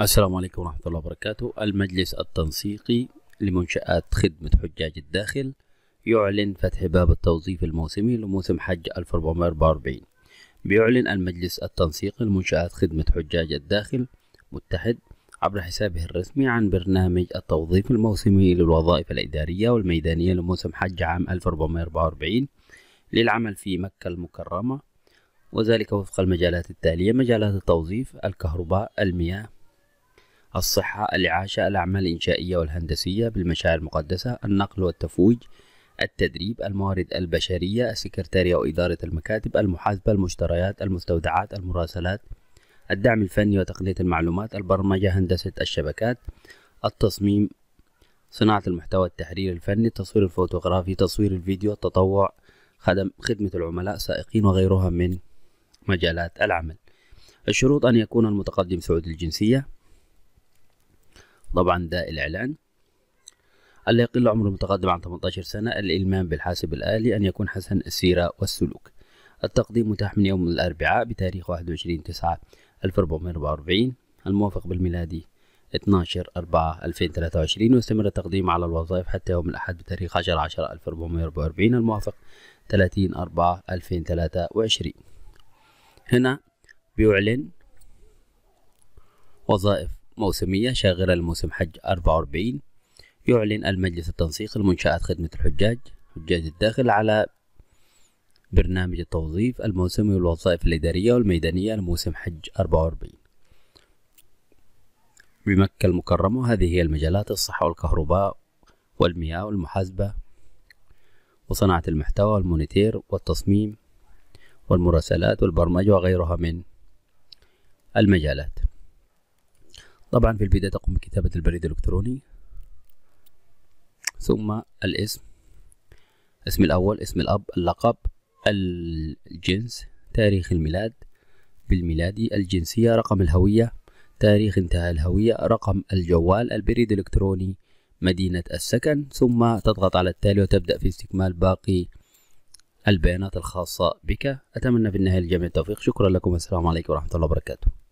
السلام عليكم ورحمة الله وبركاته المجلس التنسيقي لمنشآت خدمة حجاج الداخل يعلن فتح باب التوظيف الموسمي لموسم حج 1444 بيعلن المجلس التنسيقي لمنشآت خدمة حجاج الداخل متحد عبر حسابه الرسمي عن برنامج التوظيف الموسمي للوظائف الإدارية والميدانية لموسم حج عام 1444 للعمل في مكة المكرمة وذلك وفق المجالات التالية مجالات التوظيف الكهرباء المياه الصحة الإعاشة الأعمال الإنشائية والهندسية بالمشاعر المقدسة النقل والتفويج التدريب الموارد البشرية السكرتارية وإدارة المكاتب المحاسبة المشتريات المستودعات المراسلات الدعم الفني وتقنية المعلومات البرمجة هندسة الشبكات التصميم صناعة المحتوى التحرير الفني التصوير الفوتوغرافي تصوير الفيديو التطوع خدم خدمة العملاء سائقين وغيرها من مجالات العمل الشروط أن يكون المتقدم سعودي الجنسية طبعا ده الإعلان ألا يقل عمر المتقدم عن 18 سنة الإلمام بالحاسب الآلي أن يكون حسن السيرة والسلوك التقديم متاح من يوم الأربعاء بتاريخ 21 9 1444 الموافق بالميلادي 12 4 2023 ويستمر التقديم على الوظائف حتى يوم الأحد بتاريخ 10 10 1444 الموافق 30 4 2023 هنا بيعلن وظائف موسمية شاغرة لموسم حج 44 يعلن المجلس التنسيق المنشآت خدمة الحجاج حجاج الداخل على برنامج التوظيف الموسمي والوظائف الإدارية والميدانية لموسم حج 44 بمكة المكرمة هذه هي المجالات الصحة والكهرباء والمياه والمحاسبة وصناعة المحتوى والمونيتير والتصميم والمراسلات والبرمجة وغيرها من المجالات طبعا في البداية تقوم بكتابة البريد الإلكتروني ثم الاسم اسم الأول اسم الأب اللقب الجنس تاريخ الميلاد بالميلادي الجنسية رقم الهوية تاريخ انتهاء الهوية رقم الجوال البريد الإلكتروني مدينة السكن ثم تضغط على التالي وتبدأ في استكمال باقي البيانات الخاصة بك أتمنى في النهاية الجميع التوفيق شكرا لكم والسلام عليكم ورحمة الله وبركاته